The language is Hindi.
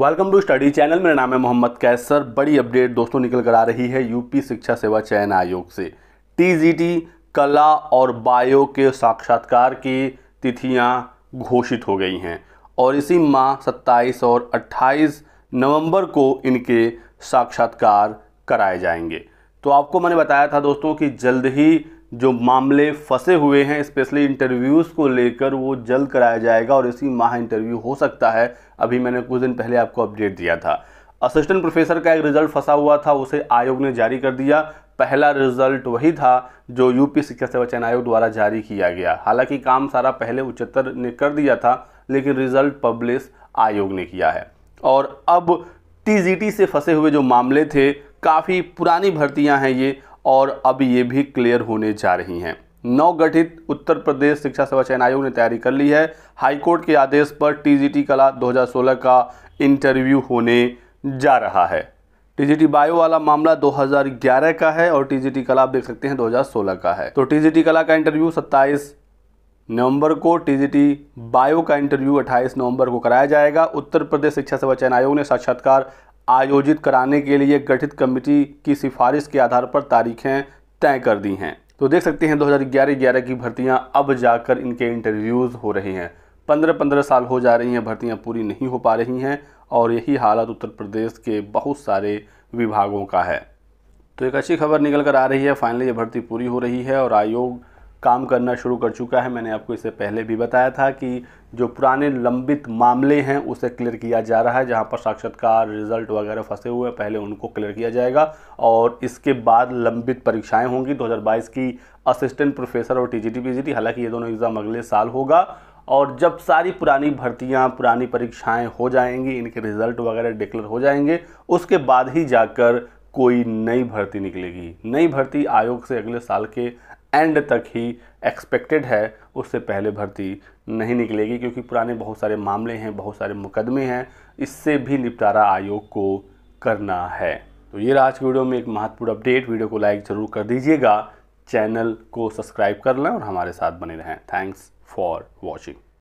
वेलकम टू स्टडी चैनल मेरा नाम है मोहम्मद कैसर बड़ी अपडेट दोस्तों निकल कर आ रही है यूपी शिक्षा सेवा चयन आयोग से टीजीटी कला और बायो के साक्षात्कार की तिथियां घोषित हो गई हैं और इसी माह 27 और 28 नवंबर को इनके साक्षात्कार कराए जाएंगे तो आपको मैंने बताया था दोस्तों कि जल्द ही जो मामले फंसे हुए हैं स्पेशली इंटरव्यूज़ को लेकर वो जल्द कराया जाएगा और इसी माह इंटरव्यू हो सकता है अभी मैंने कुछ दिन पहले आपको अपडेट दिया था असिस्टेंट प्रोफेसर का एक रिजल्ट फंसा हुआ था उसे आयोग ने जारी कर दिया पहला रिजल्ट वही था जो यूपी शिक्षा सेवा चयन आयोग द्वारा जारी किया गया हालांकि काम सारा पहले उच्चतर ने कर दिया था लेकिन रिजल्ट पब्लिश आयोग ने किया है और अब टीजीटी से फंसे हुए जो मामले थे काफ़ी पुरानी भर्तियां हैं ये और अब ये भी क्लियर होने जा रही हैं नवगठित उत्तर प्रदेश शिक्षा सेवा चयन आयोग ने तैयारी कर ली है हाईकोर्ट के आदेश पर टीजीटी कला 2016 का इंटरव्यू होने जा रहा है टीजीटी बायो वाला मामला 2011 का है और टीजीटी कला आप देख सकते हैं 2016 का है तो टीजीटी कला का इंटरव्यू 27 नवंबर को टीजीटी बायो का इंटरव्यू 28 नवंबर को कराया जाएगा उत्तर प्रदेश शिक्षा सेवा चयन आयोग ने साक्षात्कार आयोजित कराने के लिए गठित कमेटी की सिफारिश के आधार पर तारीखें तय कर दी हैं तो देख सकते हैं 2011-11 की भर्तियां अब जाकर इनके इंटरव्यूज़ हो रहे हैं पंद्रह पंद्रह साल हो जा रही हैं भर्तियां पूरी नहीं हो पा रही हैं और यही हालत उत्तर प्रदेश के बहुत सारे विभागों का है तो एक अच्छी खबर निकल कर आ रही है फाइनली ये भर्ती पूरी हो रही है और आयोग काम करना शुरू कर चुका है मैंने आपको इससे पहले भी बताया था कि जो पुराने लंबित मामले हैं उसे क्लियर किया जा रहा है जहां पर साक्षात्कार रिजल्ट वगैरह फंसे हुए हैं पहले उनको क्लियर किया जाएगा और इसके बाद लंबित परीक्षाएं होंगी 2022 की असिस्टेंट प्रोफेसर और जी टी हालांकि ये दोनों एग्ज़ाम अगले साल होगा और जब सारी पुरानी भर्तियां पुरानी परीक्षाएं हो जाएंगी इनके रिज़ल्ट वगैरह डिक्लेयर हो जाएंगे उसके बाद ही जाकर कोई नई भर्ती निकलेगी नई भर्ती आयोग से अगले साल के एंड तक ही एक्सपेक्टेड है उससे पहले भर्ती नहीं निकलेगी क्योंकि पुराने बहुत सारे मामले हैं बहुत सारे मुकदमे हैं इससे भी निपटारा आयोग को करना है तो ये रहा आज की वीडियो में एक महत्वपूर्ण अपडेट वीडियो को लाइक ज़रूर कर दीजिएगा चैनल को सब्सक्राइब कर लें और हमारे साथ बने रहें थैंक्स फॉर वॉचिंग